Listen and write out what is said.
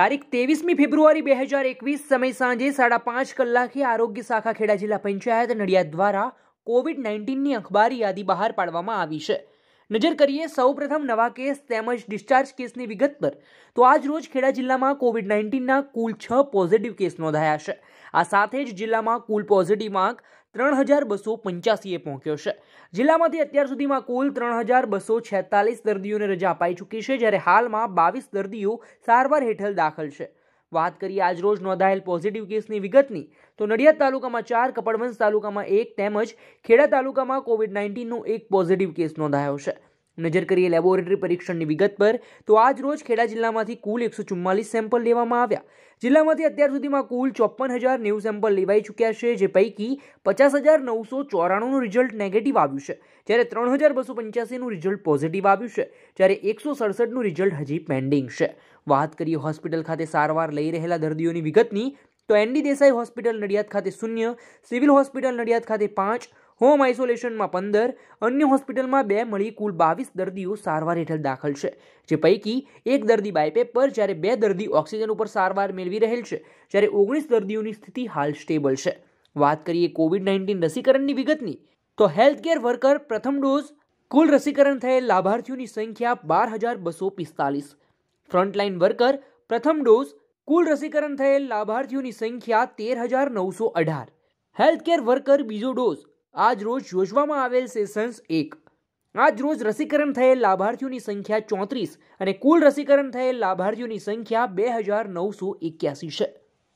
તારીખ તેવીસમી ફેબ્રુઆરી બે હજાર એકવીસ સમય સાંજે સાડા પાંચ કલાકે આરોગ્ય શાખા ખેડા જિલ્લા પંચાયત નડિયાદ દ્વારા કોવિડ નાઇન્ટીનની અખબારી યાદી બહાર પાડવામાં આવી છે નજર કરીએ સૌપ્રથમ નવા કેસ તેમજ ડિસ્ચાર્જ કેસની વિગત પર તો આજ રોજ ખેડા જિલ્લામાં કોવિડ નાઇન્ટીનના કુલ છ પોઝિટિવ કેસ નોંધાયા છે આ સાથે જ જિલ્લામાં કુલ પોઝિટિવ આંક ત્રણ હજાર બસો પંચ્યાસીએ પહોંચ્યો છે જિલ્લામાંથી અત્યાર સુધીમાં કુલ ત્રણ હજાર બસો છેતાલીસ દર્દીઓને રજા અપાઈ ચૂકી છે જ્યારે હાલમાં બાવીસ દર્દીઓ સારવાર હેઠળ દાખલ છે વાત કરીએ આજરોજ નોંધાયેલ પોઝિટિવ કેસની વિગતની તો નડિયાદ તાલુકામાં ચાર કપડવંશ તાલુકામાં એક તેમજ ખેડા તાલુકામાં કોવિડ નાઇન્ટીનનો એક પોઝિટિવ કેસ નોંધાયો છે નજર કરીએ લેબોરેટરી પરીક્ષણની વિગત પર તો આજ રોજ ખેડા જિલ્લામાંથી કુલ એકસો ચુમ્માલીસ સેમ્પલ લેવામાં આવ્યા જિલ્લામાંથી અત્યાર સુધીમાં કુલ ચોપન હજાર નેવું સેમ્પલ લેવાઈ ચૂક્યા છે જે પૈકી પચાસ હજાર નવસો ચોરાણુંનું રિઝલ્ટ નેગેટિવ આવ્યું છે જ્યારે ત્રણ હજાર બસો પંચ્યાસીનું રિઝલ્ટ પોઝિટિવ આવ્યું છે જ્યારે એકસો સડસઠનું રિઝલ્ટ હજી પેન્ડિંગ છે વાત કરીએ હોસ્પિટલ ખાતે સારવાર લઈ રહેલા દર્દીઓની વિગતની તો એનડી દેસાઈ હોસ્પિટલ નડિયાદ ખાતે શૂન્ય સિવિલ હોસ્પિટલ નડિયાદ ખાતે પાંચ હોમ આઇસોલેશનમાં પંદર અન્ય હોસ્પિટલમાં બે મળી કુલ બાવીસ દર્દીઓ સારવાર હેઠળ દાખલ છે જે પૈકી એક દર્દી બાયપેપ પર જ્યારે બે દર્દી ઓક્સિજન ઉપર સારવાર મેળવી રહેલ છે જ્યારે ઓગણીસ દર્દીઓની સ્થિતિ હાલ સ્ટેબલ છે વાત કરીએ કોવિડ નાઇન્ટીન રસીકરણની વિગતની તો હેલ્થકેર વર્કર પ્રથમ ડોઝ કુલ રસીકરણ થયેલ લાભાર્થીઓની સંખ્યા બાર હજાર બસો પિસ્તાલીસ ફ્રન્ટલાઇન વર્કર પ્રથમ ડોઝ કુલ રસીકરણ થયેલ લાભાર્થીઓની સંખ્યા તેર હજાર નવસો અઢાર હેલ્થકેર વર્કર બીજો ડોઝ આજ રોજ યોજવામાં આવેલ સેશન્સ એક આજ રોજ રસીકરણ થયેલ લાભાર્થીઓની સંખ્યા ચોત્રીસ અને કુલ રસીકરણ થયેલ લાભાર્થીઓની સંખ્યા બે હજાર નવસો એક્યાસી છે